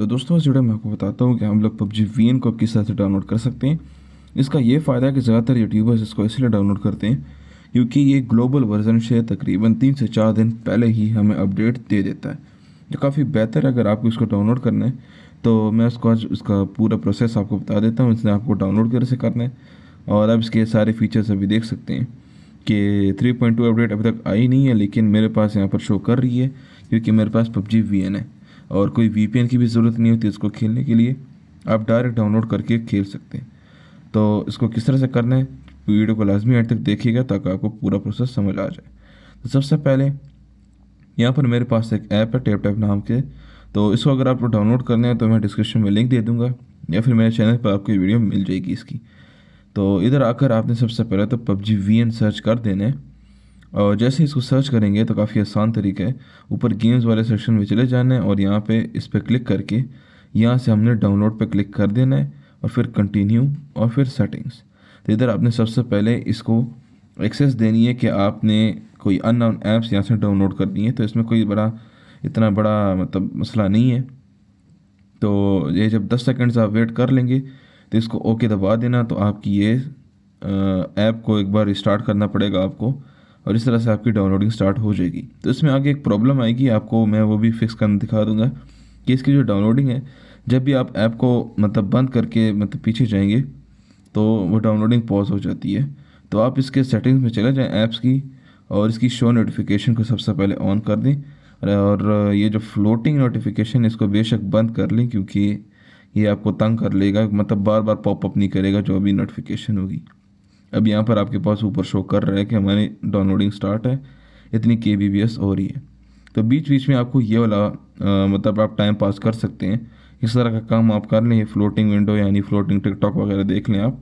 तो दोस्तों इस वीडियो में आपको बताता हूँ कि हम लोग पबजी वी को किस तरह से डाउनलोड कर सकते हैं इसका ये फ़ायदा है कि ज़्यादातर यूट्यूबर्स इसको इसलिए डाउनलोड करते हैं क्योंकि ये ग्लोबल वर्जन से तकरीबन तीन से चार दिन पहले ही हमें अपडेट दे देता है जो काफ़ी बेहतर है अगर आपको इसको डाउनलोड करना है तो मैं उसको आज उसका पूरा प्रोसेस आपको बता देता हूँ इसने आपको डाउनलोड कैसे करना है और आप इसके सारे फीचर्स अभी देख सकते हैं कि 3.2 अपडेट अभी तक आई नहीं है लेकिन मेरे पास यहाँ पर शो कर रही है क्योंकि मेरे पास पबजी वी है और कोई वी की भी ज़रूरत नहीं होती इसको खेलने के लिए आप डायरेक्ट डाउनलोड करके खेल सकते हैं तो इसको किस तरह से करना है तो वीडियो को लाजमी एंड तक देखिएगा ताकि आपको पूरा प्रोसेस समझ आ जाए तो सबसे पहले यहाँ पर मेरे पास एक ऐप है टैप टैप नाम के तो इसको अगर आपको डाउनलोड करना है तो मैं डिस्क्रिप्शन में लिंक दे दूँगा या फिर मेरे चैनल पर आपको वीडियो मिल जाएगी इसकी तो इधर आकर आपने सबसे पहले तो पबजी वी सर्च कर देना है और जैसे इसको सर्च करेंगे तो काफ़ी आसान तरीका है ऊपर गेम्स वाले सेक्शन में चले जाना है और यहाँ पे इस पर क्लिक करके यहाँ से हमने डाउनलोड पे क्लिक कर देना है और फिर कंटिन्यू और फिर सेटिंग्स तो इधर आपने सबसे पहले इसको एक्सेस देनी है कि आपने कोई अन ऐप्स यहाँ से डाउनलोड करनी है तो इसमें कोई बड़ा इतना बड़ा मतलब मसला नहीं है तो ये जब दस सेकेंड्स आप वेट कर लेंगे तो इसको ओके दबा देना तो आपकी ये ऐप को एक बार स्टार्ट करना पड़ेगा आपको और इस तरह से आपकी डाउनलोडिंग स्टार्ट हो जाएगी तो इसमें आगे एक प्रॉब्लम आएगी आपको मैं वो भी फिक्स करना दिखा दूंगा कि इसकी जो डाउनलोडिंग है जब भी आप ऐप को मतलब बंद करके मतलब पीछे जाएंगे तो वो डाउनलोडिंग पॉज हो जाती है तो आप इसके सेटिंग्स में चले जाएँ ऐप्स की और इसकी शो नोटिफिकेशन को सबसे पहले ऑन कर दें और ये जो फ्लोटिंग नोटिफिकेशन इसको बेशक बंद कर लें क्योंकि ये आपको तंग कर लेगा मतलब बार बार पॉपअप नहीं करेगा जो भी नोटिफिकेशन होगी अब यहाँ पर आपके पास ऊपर शो कर रहा है कि हमारी डाउनलोडिंग स्टार्ट है इतनी के बी हो रही है तो बीच बीच में आपको ये वाला मतलब आप टाइम पास कर सकते हैं इस तरह का काम आप कर लें फ्लोटिंग विंडो यानी फ्लोटिंग टिकटॉक वगैरह देख लें आप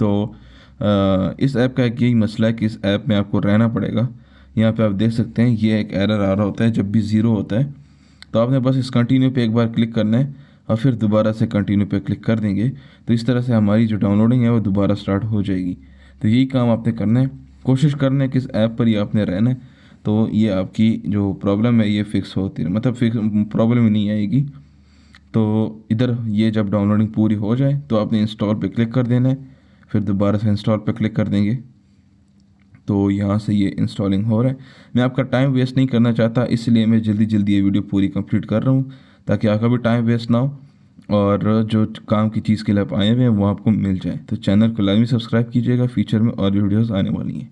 तो आ, इस ऐप का एक यही मसला है कि इस ऐप में आपको रहना पड़ेगा यहाँ पे आप देख सकते हैं ये एक एरर आ रहा होता है जब भी ज़ीरो होता है तो आपने बस इस कंटिन्यू पे एक बार क्लिक करना है और फिर दोबारा से कंटिन्यू पे क्लिक कर देंगे तो इस तरह से हमारी जो डाउनलोडिंग है वो दोबारा स्टार्ट हो जाएगी तो यही काम आपने करना है कोशिश करना है किस ऐप पर ही आपने रहना है तो ये आपकी जो प्रॉब्लम है ये फिक्स होती है मतलब फिक्स प्रॉब्लम ही नहीं आएगी तो इधर ये जब डाउनलोडिंग पूरी हो जाए तो आपने इंस्टॉल पे क्लिक कर देना है फिर दोबारा से इंस्टॉल पे क्लिक कर देंगे तो यहाँ से ये इंस्टॉलिंग हो रहा है मैं आपका टाइम वेस्ट नहीं करना चाहता इसलिए मैं जल्दी जल्दी ये वीडियो पूरी कंप्लीट कर रहा हूँ ताकि आपका भी टाइम वेस्ट ना हो और जो काम की चीज़ के लिए आप आए हुए हैं वो आपको मिल जाए तो चैनल को लाजमी सब्सक्राइब कीजिएगा फ्यूचर में और भी वीडियोज़ आने वाली हैं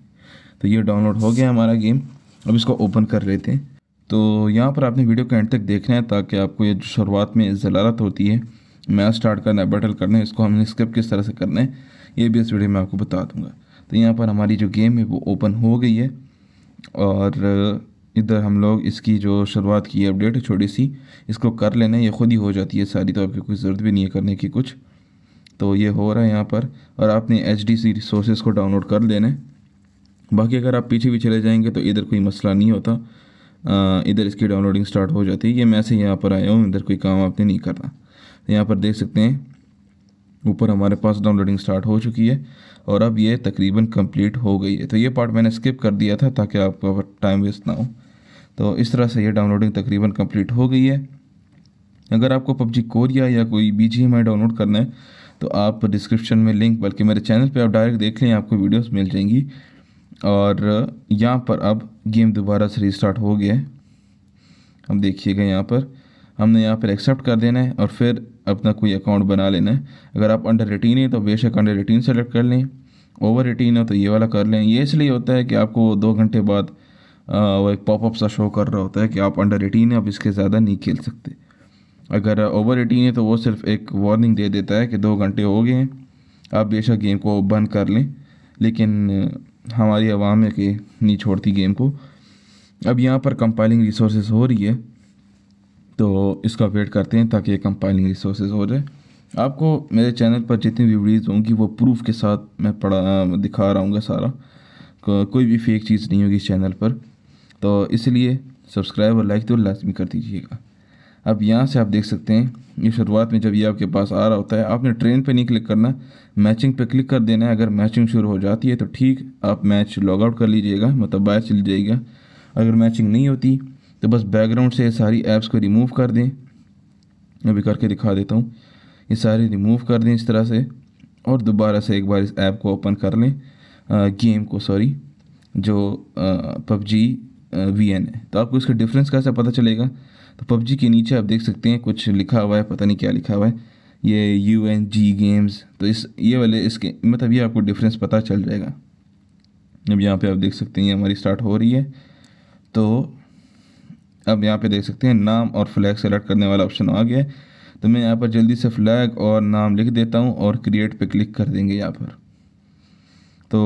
तो ये डाउनलोड हो गया हमारा गेम अब इसको ओपन कर लेते हैं तो यहाँ पर आपने वीडियो को एंड तक देखना है ताकि आपको ये शुरुआत में जलालत होती है मैच स्टार्ट करना है बैटल करना है इसको हमने स्किप किस तरह से करना है ये भी इस वीडियो में आपको बता दूँगा तो यहाँ पर हमारी जो गेम है वो ओपन हो गई है और इधर हम लोग इसकी जो शुरुआत की है अपडेट छोटी सी इसको कर लेना ये ख़ुद ही हो जाती है सारी तो आपकी कोई ज़रूरत भी नहीं है करने की कुछ तो ये हो रहा है यहाँ पर और आपने एच डी सी रिसोर्सेज को डाउनलोड कर लेना बाकी अगर आप पीछे भी चले जाएंगे तो इधर कोई मसला नहीं होता इधर इसकी डाउनलोडिंग स्टार्ट हो जाती है ये मैं से यहाँ पर आया हूँ इधर कोई काम आपने नहीं करना यहाँ पर देख सकते हैं ऊपर हमारे पास डाउनलोडिंग स्टार्ट हो चुकी है और अब ये तकरीबन कंप्लीट हो गई है तो ये पार्ट मैंने स्किप कर दिया था ताकि आपको टाइम वेस्ट ना हो तो इस तरह से ये डाउनलोडिंग तकरीबन कंप्लीट हो गई है अगर आपको पबजी कोरिया या कोई बी जी डाउनलोड करना है तो आप डिस्क्रिप्शन में लिंक बल्कि मेरे चैनल पे आप डायरेक्ट देख लें आपको वीडियोस मिल जाएंगी और यहाँ पर अब गेम दोबारा से रिस्टार्ट हो गया है अब देखिएगा यहाँ पर हमने यहाँ पर एक्सेप्ट कर देना है और फिर अपना कोई अकाउंट बना लेना है अगर आप अंडर एटीन है तो बेशक अंडर एटीन सेलेक्ट कर लें ओवर एटीन हो तो ये वाला कर लें ये इसलिए होता है कि आपको दो घंटे बाद वो एक पॉपअप सा शो कर रहा होता है कि आप अंडर एटीन है आप इसके ज़्यादा नहीं खेल सकते अगर ओवर एटीन है तो वो सिर्फ एक वार्निंग दे देता है कि दो घंटे हो गए हैं आप बेशक गेम को बंद कर लें लेकिन हमारी आवाम है कि नहीं छोड़ती गेम को अब यहाँ पर कंपाइलिंग रिसोर्स हो रही है तो इसका वेट करते हैं ताकि ये कंपाइलिंग रिसोर्स हो जाए आपको मेरे चैनल पर जितनी भी वीडियोज़ होंगी वो प्रूफ के साथ मैं पढ़ा दिखा रहा हूँ सारा कोई भी फेक चीज़ नहीं होगी इस चैनल पर तो इसलिए सब्सक्राइब और लाइक तो लाजमी कर दीजिएगा अब यहाँ से आप देख सकते हैं ये शुरुआत में जब ये आपके पास आ रहा होता है आपने ट्रेन पे नहीं क्लिक करना मैचिंग पे क्लिक कर देना है अगर मैचिंग शुरू हो जाती है तो ठीक आप मैच लॉग आउट कर लीजिएगा मतलब बाहर चल जाएगा अगर मैचिंग नहीं होती तो बस बैकग्राउंड से सारी ऐप्स को रिमूव कर दें अभी करके दिखा देता हूँ ये सारी रिमूव कर दें इस तरह से और दोबारा से एक बार इस ऐप को ओपन कर लें गेम को सॉरी जो पबजी वी एन ए तो आपको इसका डिफरेंस कैसे पता चलेगा तो पबजी के नीचे आप देख सकते हैं कुछ लिखा हुआ है पता नहीं क्या लिखा हुआ है ये यू एन जी गेम्स तो इस ये वाले इसके मतलब ये आपको डिफरेंस पता चल जाएगा अब यहाँ पे आप देख सकते हैं ये हमारी स्टार्ट हो रही है तो अब यहाँ पे देख सकते हैं नाम और फ्लैग सेलेक्ट करने वाला ऑप्शन आ गया है तो मैं यहाँ पर जल्दी से फ्लैग और नाम लिख देता हूँ और क्रिएट पे क्लिक कर देंगे यहाँ पर तो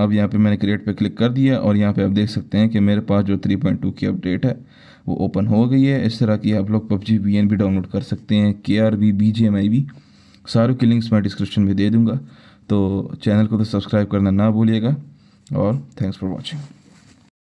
अब यहाँ पे मैंने क्रिएट पे क्लिक कर दिया और यहाँ पे आप देख सकते हैं कि मेरे पास जो 3.2 की अपडेट है वो ओपन हो गई है इस तरह की आप लोग पबजी बी भी डाउनलोड कर सकते हैं के R B B G M I भी सारों की लिंक्स मैं डिस्क्रिप्शन में दे दूँगा तो चैनल को तो सब्सक्राइब करना ना भूलिएगा और थैंक्स फॉर वॉचिंग